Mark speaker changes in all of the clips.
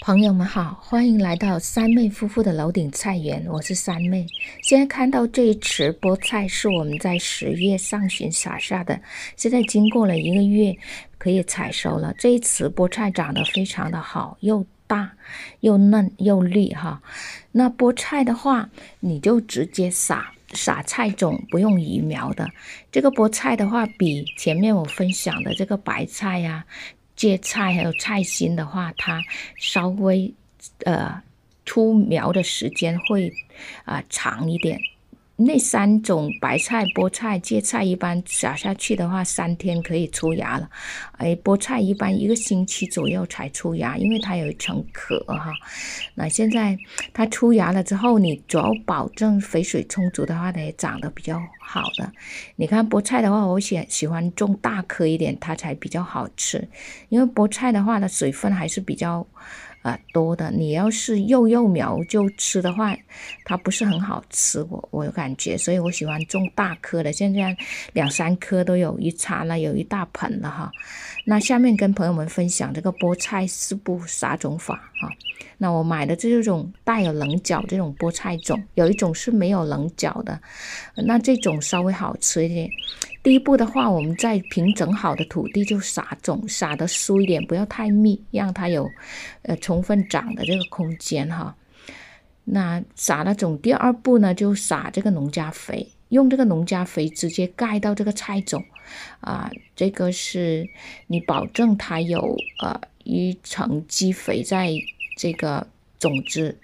Speaker 1: 朋友们好，欢迎来到三妹夫妇的楼顶菜园，我是三妹。现在看到这一池菠菜是我们在十月上旬撒下的，现在经过了一个月，可以采收了。这一池菠菜长得非常的好，又大又嫩又绿哈。那菠菜的话，你就直接撒撒菜种，不用移苗的。这个菠菜的话，比前面我分享的这个白菜呀。芥菜还有菜心的话，它稍微呃出苗的时间会啊长一点。那三种白菜、菠菜、芥菜，一般撒下去的话，三天可以出芽了。哎，菠菜一般一个星期左右才出芽，因为它有一层壳哈。那现在它出芽了之后，你主要保证肥水充足的话，它也长得比较好的。你看菠菜的话，我喜喜欢种大颗一点，它才比较好吃。因为菠菜的话，它水分还是比较。多的，你要是幼幼苗就吃的话，它不是很好吃，我我感觉，所以我喜欢种大颗的。现在两三颗都有一茬了，有一大盆了哈。那下面跟朋友们分享这个菠菜四步撒种法哈。那我买的这种带有棱角这种菠菜种，有一种是没有棱角的，那这种稍微好吃一点。第一步的话，我们在平整好的土地就撒种，撒的疏一点，不要太密，让它有呃充分长的这个空间哈。那撒了种，第二步呢就撒这个农家肥，用这个农家肥直接盖到这个菜种啊，这个是你保证它有呃一层基肥在这个种子，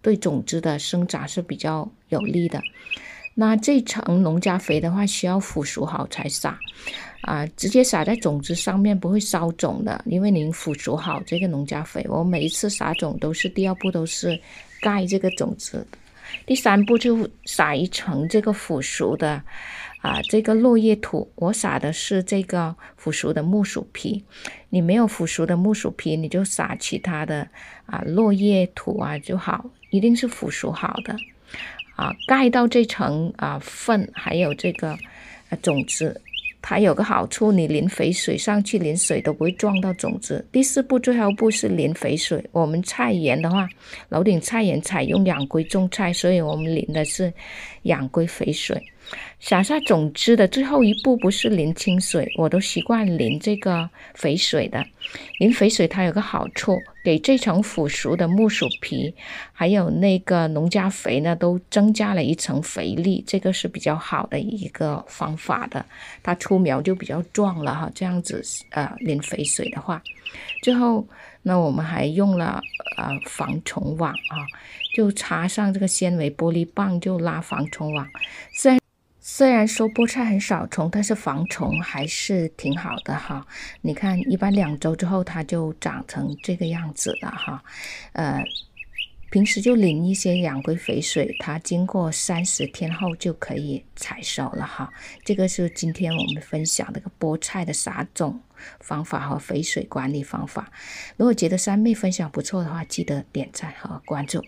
Speaker 1: 对种子的生长是比较有利的。那这层农家肥的话，需要腐熟好才撒，啊，直接撒在种子上面不会烧种的，因为您腐熟好这个农家肥。我每一次撒种都是第二步都是盖这个种子，第三步就撒一层这个腐熟的，啊，这个落叶土。我撒的是这个腐熟的木薯皮，你没有腐熟的木薯皮，你就撒其他的啊落叶土啊就好，一定是腐熟好的。啊，盖到这层啊粪，还有这个种子，它有个好处，你淋肥水上去，淋水都不会撞到种子。第四步，最后一步是淋肥水。我们菜园的话，楼顶菜园采用养龟种菜，所以我们淋的是养龟肥水。撒下种子的最后一步不是淋清水，我都习惯淋这个肥水的。淋肥水它有个好处。给这层腐熟的木薯皮，还有那个农家肥呢，都增加了一层肥力，这个是比较好的一个方法的。它出苗就比较壮了哈，这样子呃淋肥水的话，最后那我们还用了呃防虫网啊，就插上这个纤维玻璃棒就拉防虫网。虽然。虽然说菠菜很少虫，但是防虫还是挺好的哈。你看，一般两周之后它就长成这个样子了哈。呃，平时就淋一些养龟肥水，它经过三十天后就可以采收了哈。这个是今天我们分享的个菠菜的撒种方法和肥水管理方法。如果觉得三妹分享不错的话，记得点赞和关注。